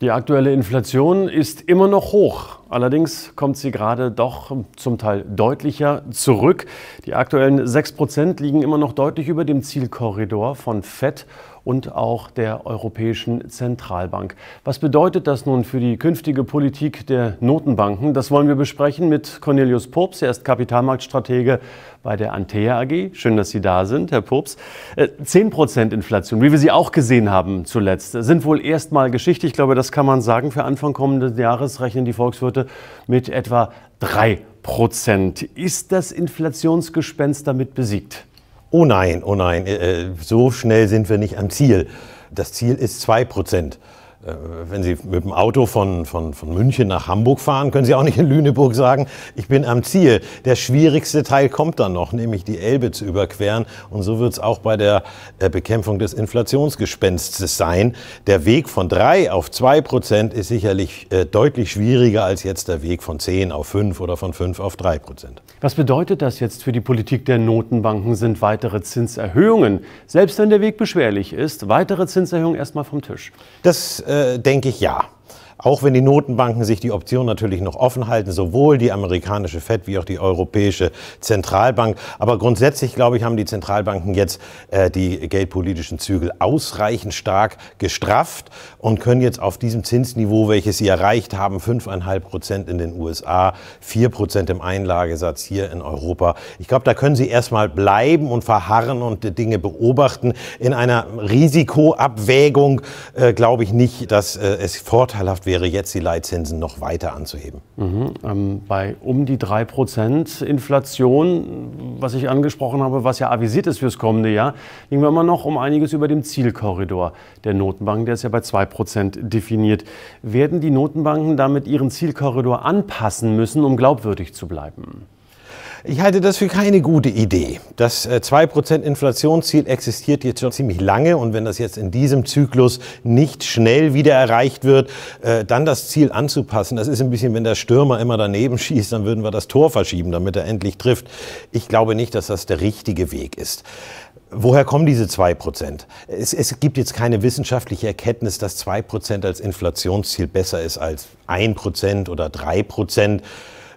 Die aktuelle Inflation ist immer noch hoch. Allerdings kommt sie gerade doch zum Teil deutlicher zurück. Die aktuellen 6% liegen immer noch deutlich über dem Zielkorridor von FED und auch der Europäischen Zentralbank. Was bedeutet das nun für die künftige Politik der Notenbanken? Das wollen wir besprechen mit Cornelius Pops. Er ist Kapitalmarktstratege bei der Antea AG. Schön, dass Sie da sind, Herr Pops. Äh, 10% Inflation, wie wir sie auch gesehen haben zuletzt, sind wohl erstmal Geschichte. Ich glaube, das kann man sagen. Für Anfang kommenden Jahres rechnen die Volkswirte Monate mit etwa 3 Prozent. Ist das Inflationsgespenst damit besiegt? Oh nein, oh nein, äh, äh, so schnell sind wir nicht am Ziel. Das Ziel ist 2 Prozent. Äh, wenn Sie mit dem Auto von, von, von München nach Hamburg fahren, können Sie auch nicht in Lüneburg sagen, ich bin am Ziel. Der schwierigste Teil kommt dann noch, nämlich die Elbe zu überqueren. Und so wird es auch bei der äh, Bekämpfung des Inflationsgespenstes sein. Der Weg von 3 auf 2 Prozent ist sicherlich äh, deutlich schwieriger als jetzt der Weg von 10 auf 5 oder von 5 auf 3 Prozent. Was bedeutet das jetzt für die Politik der Notenbanken? Sind weitere Zinserhöhungen, selbst wenn der Weg beschwerlich ist, weitere Zinserhöhungen erstmal vom Tisch? Das äh, denke ich ja. Auch wenn die Notenbanken sich die Option natürlich noch offen halten, sowohl die amerikanische Fed wie auch die Europäische Zentralbank. Aber grundsätzlich, glaube ich, haben die Zentralbanken jetzt äh, die geldpolitischen Zügel ausreichend stark gestrafft und können jetzt auf diesem Zinsniveau, welches sie erreicht haben, 5,5 Prozent in den USA, 4 Prozent im Einlagesatz hier in Europa. Ich glaube, da können sie erstmal bleiben und verharren und Dinge beobachten. In einer Risikoabwägung äh, glaube ich nicht, dass äh, es vorteilhaft wäre jetzt die Leitzinsen noch weiter anzuheben. Mhm, ähm, bei um die 3% Inflation, was ich angesprochen habe, was ja avisiert ist fürs kommende Jahr, liegen wir immer noch um einiges über dem Zielkorridor der Notenbanken. Der ist ja bei 2% definiert. Werden die Notenbanken damit ihren Zielkorridor anpassen müssen, um glaubwürdig zu bleiben? Ich halte das für keine gute Idee. Das 2% äh, Inflationsziel existiert jetzt schon ziemlich lange und wenn das jetzt in diesem Zyklus nicht schnell wieder erreicht wird, äh, dann das Ziel anzupassen, das ist ein bisschen, wenn der Stürmer immer daneben schießt, dann würden wir das Tor verschieben, damit er endlich trifft. Ich glaube nicht, dass das der richtige Weg ist. Woher kommen diese 2%? Es, es gibt jetzt keine wissenschaftliche Erkenntnis, dass 2% als Inflationsziel besser ist als 1% oder 3%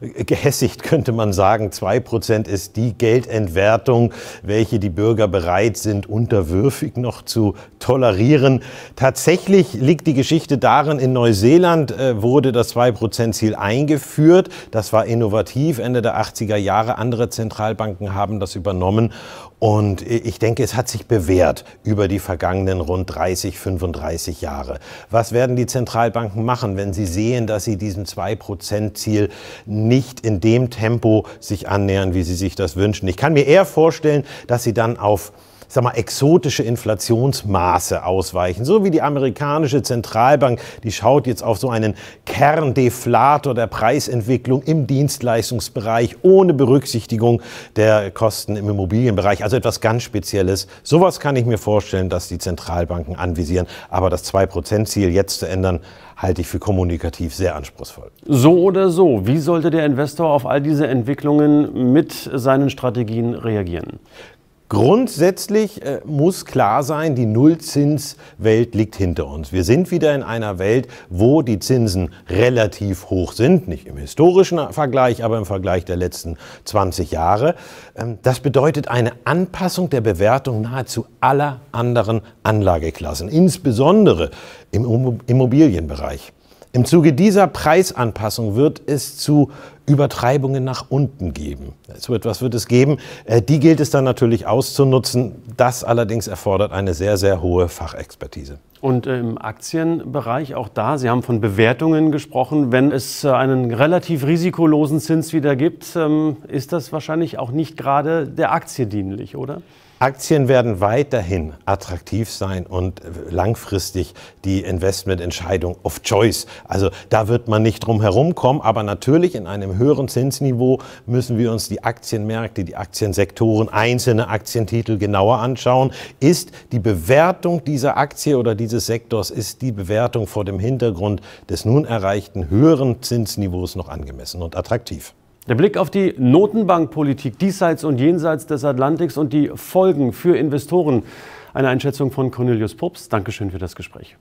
gehässigt könnte man sagen, zwei Prozent ist die Geldentwertung, welche die Bürger bereit sind, unterwürfig noch zu tolerieren. Tatsächlich liegt die Geschichte darin, in Neuseeland äh, wurde das zwei Prozent Ziel eingeführt. Das war innovativ Ende der 80er Jahre. Andere Zentralbanken haben das übernommen. Und äh, ich denke, es hat sich bewährt über die vergangenen rund 30, 35 Jahre. Was werden die Zentralbanken machen, wenn sie sehen, dass sie diesem 2%-Ziel nicht nicht in dem Tempo sich annähern, wie sie sich das wünschen. Ich kann mir eher vorstellen, dass sie dann auf ich sag mal, exotische Inflationsmaße ausweichen. So wie die amerikanische Zentralbank, die schaut jetzt auf so einen Kerndeflator der Preisentwicklung im Dienstleistungsbereich ohne Berücksichtigung der Kosten im Immobilienbereich. Also etwas ganz Spezielles. Sowas kann ich mir vorstellen, dass die Zentralbanken anvisieren. Aber das 2 ziel jetzt zu ändern, halte ich für kommunikativ sehr anspruchsvoll. So oder so, wie sollte der Investor auf all diese Entwicklungen mit seinen Strategien reagieren? Grundsätzlich äh, muss klar sein, die Nullzinswelt liegt hinter uns. Wir sind wieder in einer Welt, wo die Zinsen relativ hoch sind, nicht im historischen Vergleich, aber im Vergleich der letzten 20 Jahre. Ähm, das bedeutet eine Anpassung der Bewertung nahezu aller anderen Anlageklassen, insbesondere im Immobilienbereich. Im Zuge dieser Preisanpassung wird es zu Übertreibungen nach unten geben. So etwas wird es geben. Äh, die gilt es dann natürlich auszunutzen. Das allerdings erfordert eine sehr, sehr hohe Fachexpertise. Und äh, im Aktienbereich auch da, Sie haben von Bewertungen gesprochen. Wenn es äh, einen relativ risikolosen Zins wieder gibt, ähm, ist das wahrscheinlich auch nicht gerade der Aktie dienlich, oder? Aktien werden weiterhin attraktiv sein und äh, langfristig die Investmententscheidung of choice. Also da wird man nicht drum herum kommen, aber natürlich in einem höheren Zinsniveau müssen wir uns die Aktienmärkte, die Aktiensektoren, einzelne Aktientitel genauer anschauen. Ist die Bewertung dieser Aktie oder dieses Sektors, ist die Bewertung vor dem Hintergrund des nun erreichten höheren Zinsniveaus noch angemessen und attraktiv? Der Blick auf die Notenbankpolitik diesseits und jenseits des Atlantiks und die Folgen für Investoren. Eine Einschätzung von Cornelius Pups. Dankeschön für das Gespräch.